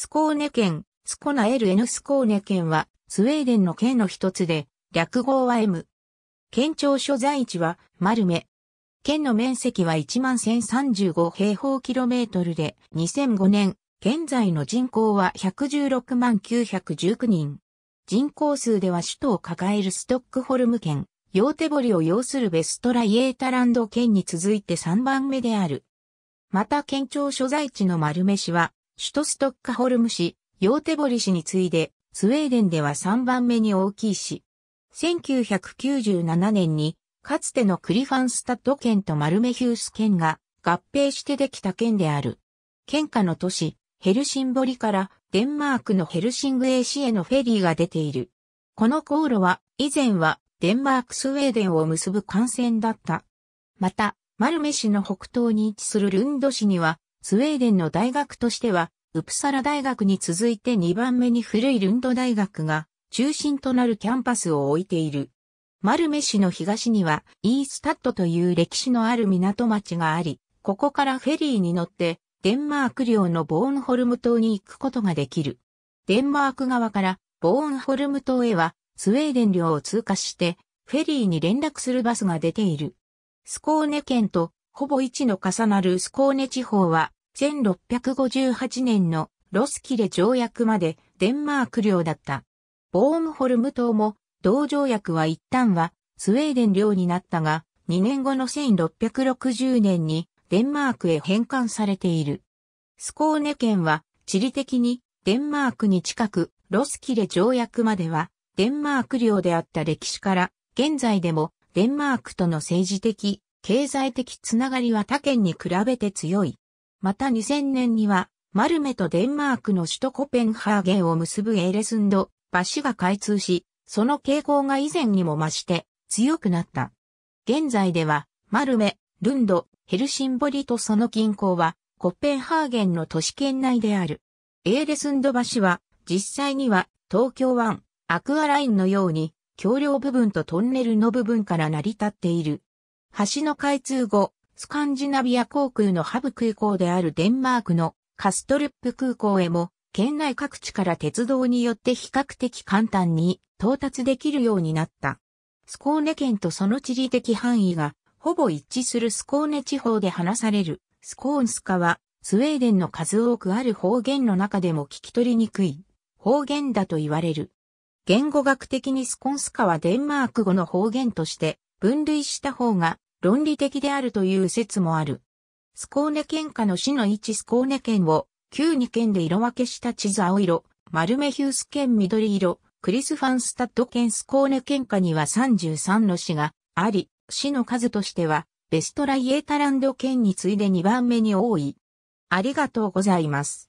スコーネ県、スコナエル N スコーネ県は、スウェーデンの県の一つで、略号は M。県庁所在地は、マルメ。県の面積は11,035平方キロメートルで、2005年、現在の人口は116万919人。人口数では首都を抱えるストックホルム県、ヨーテボリを要するベストライエータランド県に続いて3番目である。また県庁所在地の丸目市は、首都ストッカホルム市、ヨーテボリ市に次いで、スウェーデンでは3番目に大きい市。1997年に、かつてのクリファンスタッド県とマルメヒュース県が合併してできた県である。県下の都市、ヘルシンボリからデンマークのヘルシングエー市へのフェリーが出ている。この航路は、以前はデンマークスウェーデンを結ぶ幹線だった。また、マルメ市の北東に位置するルンド市にはスウェーデンの大学としては、ウプサラ大学に続いて2番目に古いルンド大学が中心となるキャンパスを置いている。マルメ市の東にはイースタッドという歴史のある港町があり、ここからフェリーに乗ってデンマーク領のボーンホルム島に行くことができる。デンマーク側からボーンホルム島へはスウェーデン領を通過してフェリーに連絡するバスが出ている。スコーネ県とほぼ位置の重なるスコーネ地方は1658年のロスキレ条約までデンマーク領だった。ボームホルム島も同条約は一旦はスウェーデン領になったが、2年後の1660年にデンマークへ返還されている。スコーネ県は地理的にデンマークに近く、ロスキレ条約まではデンマーク領であった歴史から現在でもデンマークとの政治的、経済的つながりは他県に比べて強い。また2000年には、マルメとデンマークの首都コペンハーゲンを結ぶエーレスンド橋が開通し、その傾向が以前にも増して強くなった。現在では、マルメ、ルンド、ヘルシンボリとその近郊は、コペンハーゲンの都市圏内である。エーレスンド橋は、実際には、東京湾、アクアラインのように、橋梁部分とトンネルの部分から成り立っている。橋の開通後、スカンジナビア航空のハブ空港であるデンマークのカストルップ空港へも、県内各地から鉄道によって比較的簡単に到達できるようになった。スコーネ県とその地理的範囲がほぼ一致するスコーネ地方で話されるスコーンスカはスウェーデンの数多くある方言の中でも聞き取りにくい方言だと言われる。言語学的にスコンスカはデンマーク語の方言として分類した方が論理的であるという説もある。スコーネ県下の市の位置スコーネ県を旧2県で色分けした地図青色、マルメヒュース県緑色、クリスファンスタッド県スコーネ県下には33の市があり、市の数としては、ベストライエータランド県に次いで2番目に多い。ありがとうございます。